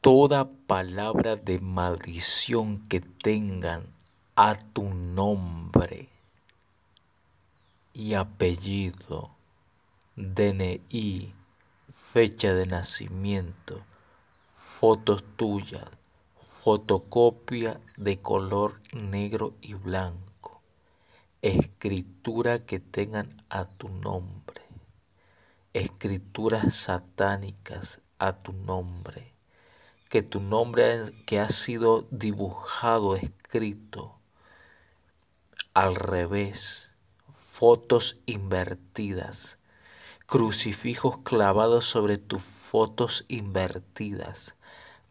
toda palabra de maldición que tengan a tu nombre y apellido, DNI, fecha de nacimiento, fotos tuyas, fotocopia de color negro y blanco, escritura que tengan a tu nombre, escrituras satánicas a tu nombre que tu nombre que ha sido dibujado, escrito al revés, fotos invertidas, crucifijos clavados sobre tus fotos invertidas,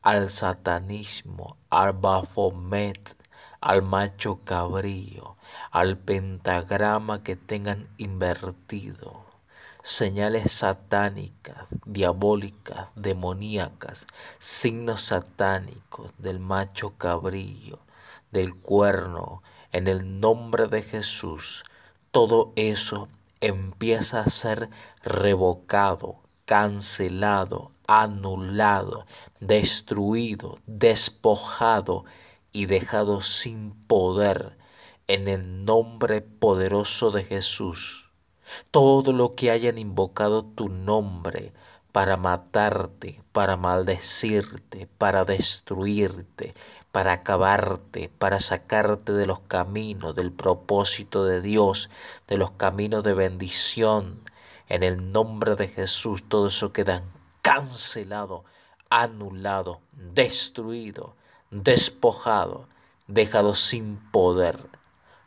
al satanismo, al bafomet, al macho cabrillo, al pentagrama que tengan invertido señales satánicas, diabólicas, demoníacas, signos satánicos del macho cabrillo, del cuerno, en el nombre de Jesús, todo eso empieza a ser revocado, cancelado, anulado, destruido, despojado y dejado sin poder en el nombre poderoso de Jesús todo lo que hayan invocado tu nombre para matarte, para maldecirte, para destruirte, para acabarte, para sacarte de los caminos, del propósito de Dios, de los caminos de bendición. En el nombre de Jesús, todo eso queda cancelado, anulado, destruido, despojado, dejado sin poder.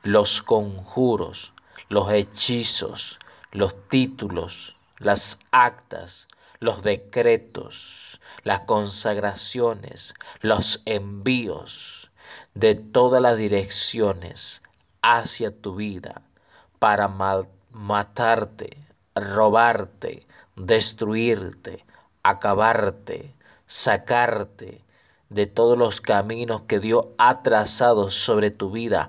Los conjuros, los hechizos, los títulos, las actas, los decretos, las consagraciones, los envíos de todas las direcciones hacia tu vida para matarte, robarte, destruirte, acabarte, sacarte de todos los caminos que Dios ha trazado sobre tu vida,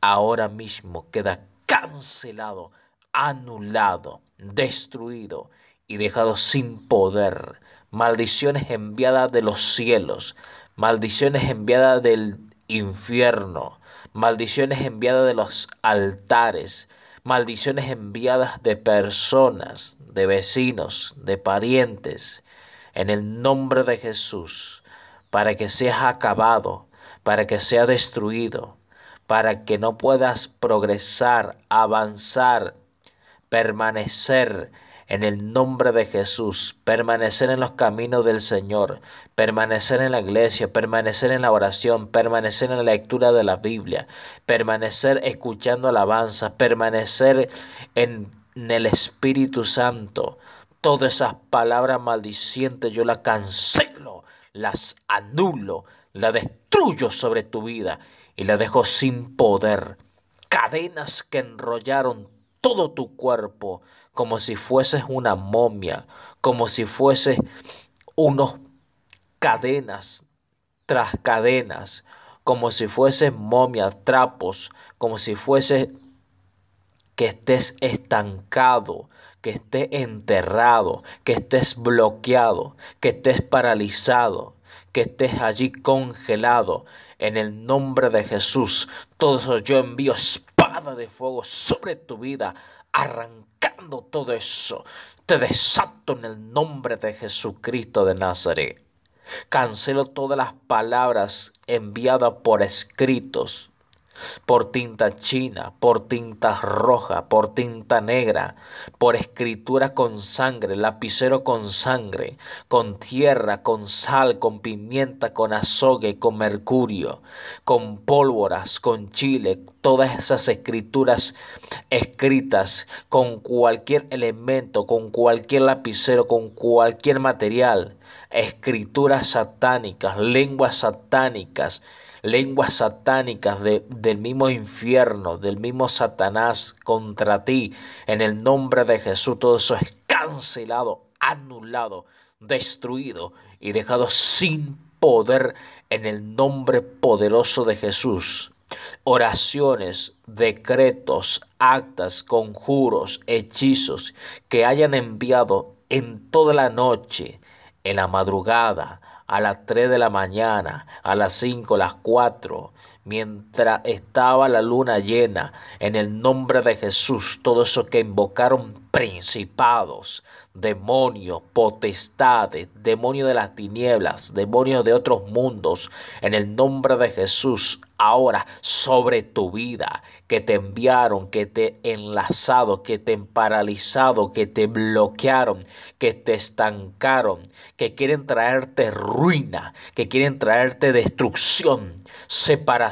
ahora mismo queda cancelado, anulado, destruido y dejado sin poder. Maldiciones enviadas de los cielos, maldiciones enviadas del infierno, maldiciones enviadas de los altares, maldiciones enviadas de personas, de vecinos, de parientes, en el nombre de Jesús, para que seas acabado, para que sea destruido, para que no puedas progresar, avanzar, permanecer en el nombre de Jesús, permanecer en los caminos del Señor, permanecer en la iglesia, permanecer en la oración, permanecer en la lectura de la Biblia, permanecer escuchando alabanzas, permanecer en, el Espíritu Santo. Todas esas palabras maldicientes yo las cancelo, las anulo, las destruyo sobre tu vida y la dejó sin poder, cadenas que enrollaron todo tu cuerpo, como si fueses una momia, como si fueses unos cadenas tras cadenas, como si fueses momia, trapos, como si fueses que estés estancado, que estés enterrado, que estés bloqueado, que estés paralizado, que estés allí congelado. En el nombre de Jesús, todo eso yo envío espada de fuego sobre tu vida, arrancando todo eso. Te desato en el nombre de Jesucristo de Nazaret. Cancelo todas las palabras enviadas por escritos, por tinta china, por tinta roja, por tinta negra, por escritura con sangre, lapicero con sangre, con tierra, con sal, con pimienta, con azogue, con mercurio, con pólvoras, con chile, todas esas escrituras escritas con cualquier elemento, con cualquier lapicero, con cualquier material, escrituras satánicas, lenguas satánicas, lenguas satánicas del mismo infierno, del mismo Satanás contra ti, en el nombre de de Jesús, todo eso es cancelado, anulado, destruido y dejado sin poder en el nombre poderoso de Jesús. Oraciones, decretos, actas, conjuros, hechizos que hayan enviado en toda la noche, en la madrugada, a las 3 de la mañana, a las 5, a las 4, mientras estaba la luna llena. En el nombre de Jesús, todo eso que invocaron principados, demonios, potestades, demonios de las tinieblas, demonios de otros mundos, en el nombre de Jesús, ahora sobre tu vida, que te enviaron, que te enlazado, que te paralizado, que te bloquearon, que te estancaron, que quieren traerte ruina, que quieren traerte destrucción, separación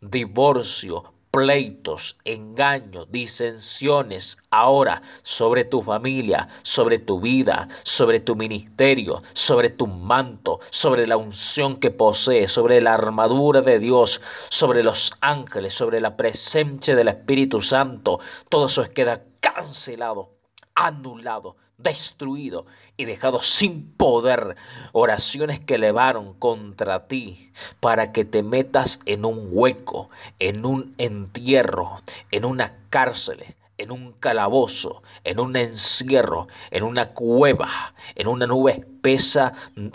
divorcio, pleitos, engaños, disensiones ahora sobre tu familia, sobre tu vida, sobre tu ministerio, sobre tu manto, sobre la unción que posees, sobre la armadura de Dios, sobre los ángeles, sobre la presencia del Espíritu Santo. Todo eso queda cancelado, anulado, destruido y dejado sin poder. Oraciones que elevaron contra ti para que te metas en un hueco, en un entierro, en una cárcel, en un calabozo, en un encierro, en una cueva, en una nube espesa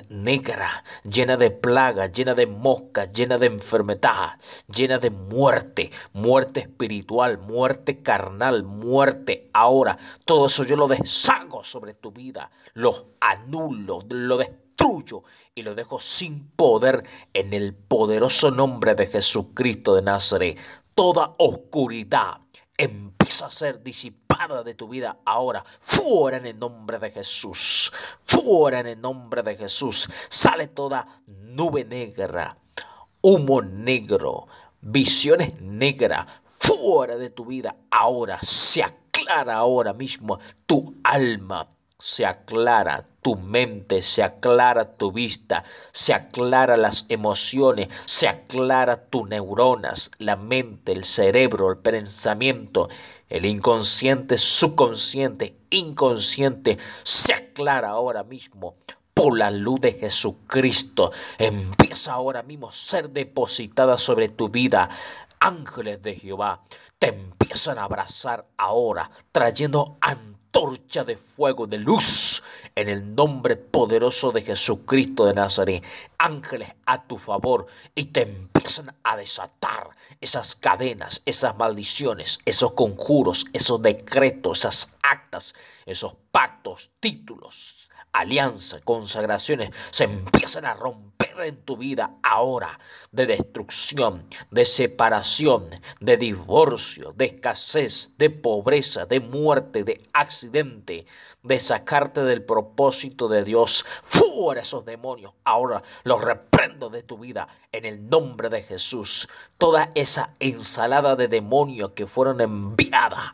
negra, llena de plaga llena de mosca, llena de enfermedad, llena de muerte, muerte espiritual, muerte carnal, muerte ahora. Todo eso yo lo deshago sobre tu vida, los anulo, lo destruyo y lo dejo sin poder en el poderoso nombre de Jesucristo de Nazaret. Toda oscuridad empieza a ser disipada de tu vida ahora. Fuera en el nombre de Jesús. Fuera en el nombre de Jesús. Sale toda nube negra, humo negro, visiones negras. Fuera de tu vida ahora. Se ahora mismo tu alma, se aclara tu mente, se aclara tu vista, se aclara las emociones, se aclara tus neuronas, la mente, el cerebro, el pensamiento, el inconsciente, subconsciente, inconsciente, se aclara ahora mismo por la luz de Jesucristo. Empieza ahora mismo a ser depositada sobre tu vida ángeles de Jehová te empiezan a abrazar ahora, trayendo antorcha de fuego, de luz, en el nombre poderoso de Jesucristo de Nazaret. Ángeles a tu favor y te empiezan a desatar esas cadenas, esas maldiciones, esos conjuros, esos decretos, esas actas, esos pactos, títulos alianzas, consagraciones se empiezan a romper en tu vida ahora de destrucción, de separación, de divorcio, de escasez, de pobreza, de muerte, de accidente, de sacarte del propósito de Dios. Fuera esos demonios. Ahora los reprendo de tu vida en el nombre de Jesús. Toda esa ensalada de demonios que fueron enviadas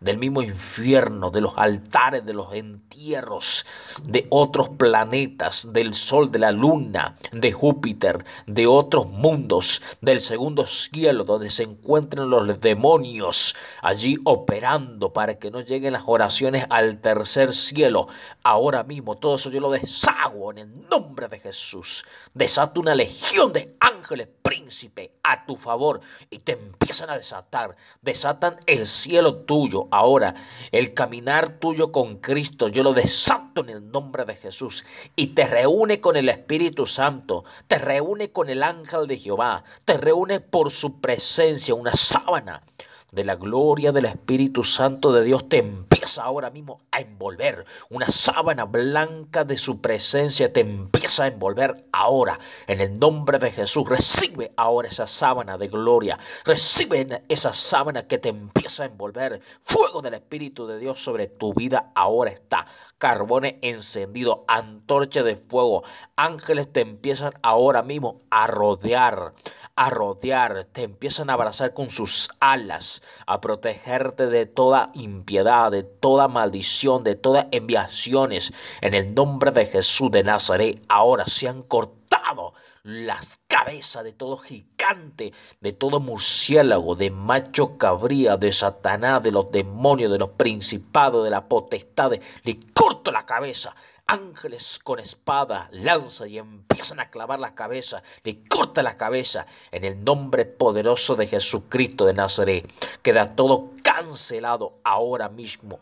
del mismo infierno, de los altares, de los entierros, de otros planetas, del Sol, de la Luna, de Júpiter, de otros mundos, del segundo cielo donde se encuentran los demonios allí operando para que no lleguen las oraciones al tercer cielo. Ahora mismo todo eso yo lo deshago en el nombre de Jesús. Desato una legión de ángeles príncipe a tu favor y te empiezan a desatar, desatan el cielo tuyo. Ahora, el caminar tuyo con Cristo, yo lo desato en el nombre de Jesús y te reúne con el Espíritu Santo, te reúne con el ángel de Jehová, te reúne por su presencia, una sábana de la gloria del Espíritu Santo de Dios te empieza ahora mismo a envolver. Una sábana blanca de su presencia te empieza a envolver ahora. En el nombre de Jesús, recibe ahora esa sábana de gloria. Recibe esa sábana que te empieza a envolver. Fuego del Espíritu de Dios sobre tu vida ahora está. Carbones encendido antorcha de fuego. Ángeles te empiezan ahora mismo a rodear, a rodear. Te empiezan a abrazar con sus alas a protegerte de toda impiedad, de toda maldición, de todas enviaciones. En el nombre de Jesús de Nazaret, ahora se han cortado las cabezas de todo gigante, de todo murciélago, de macho cabría, de Satanás, de los demonios, de los principados, de la potestad, le corto la cabeza. Ángeles con espada, lanza y empiezan a clavar la cabeza, le corta la cabeza en el nombre poderoso de Jesucristo de Nazaret. Queda todo cancelado ahora mismo,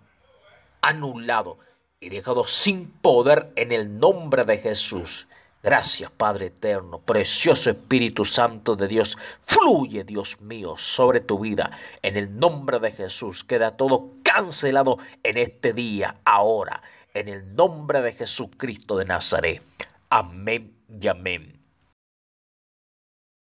anulado y dejado sin poder en el nombre de Jesús. Gracias Padre Eterno, precioso Espíritu Santo de Dios. Fluye Dios mío sobre tu vida. En el nombre de Jesús queda todo cancelado en este día, ahora. En el nombre de Jesucristo de Nazaret. Amén y amén.